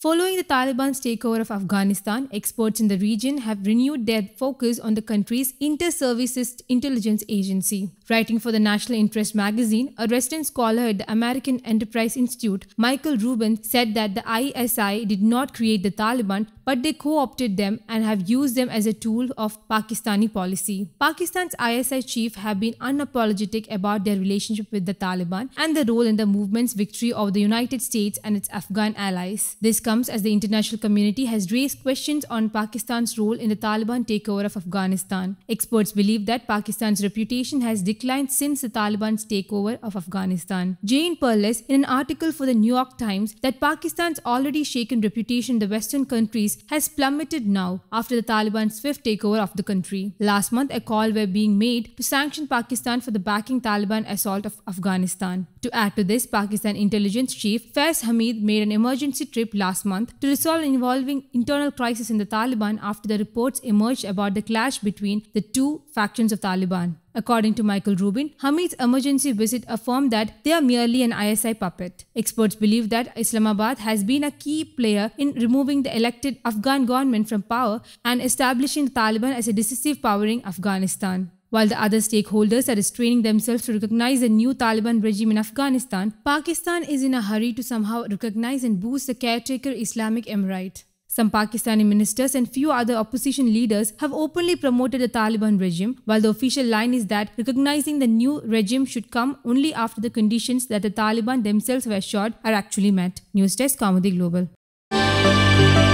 Following the Taliban's takeover of Afghanistan, experts in the region have renewed their focus on the country's Inter Services Intelligence Agency. Writing for the National Interest magazine, a resident scholar at the American Enterprise Institute, Michael Rubin, said that the ISI did not create the Taliban, but they co opted them and have used them as a tool of Pakistani policy. Pakistan's ISI chief have been unapologetic about their relationship with the Taliban and their role in the movement's victory over the United States and its Afghan allies. This comes as the international community has raised questions on Pakistan's role in the Taliban takeover of Afghanistan. Experts believe that Pakistan's reputation has declined since the Taliban's takeover of Afghanistan. Jane Perlis, in an article for the New York Times, that Pakistan's already shaken reputation in the Western countries has plummeted now after the Taliban's swift takeover of the country. Last month, a call were being made to sanction Pakistan for the backing Taliban assault of Afghanistan. To add to this, Pakistan intelligence chief Faiz Hamid made an emergency trip last last month to resolve an internal crisis in the Taliban after the reports emerged about the clash between the two factions of Taliban. According to Michael Rubin, Hamid's emergency visit affirmed that they are merely an ISI puppet. Experts believe that Islamabad has been a key player in removing the elected Afghan government from power and establishing the Taliban as a decisive power in Afghanistan. While the other stakeholders are restraining themselves to recognize the new Taliban regime in Afghanistan, Pakistan is in a hurry to somehow recognize and boost the caretaker Islamic Emirate. Some Pakistani ministers and few other opposition leaders have openly promoted the Taliban regime, while the official line is that recognizing the new regime should come only after the conditions that the Taliban themselves were assured are actually met. News Desk Comedy Global.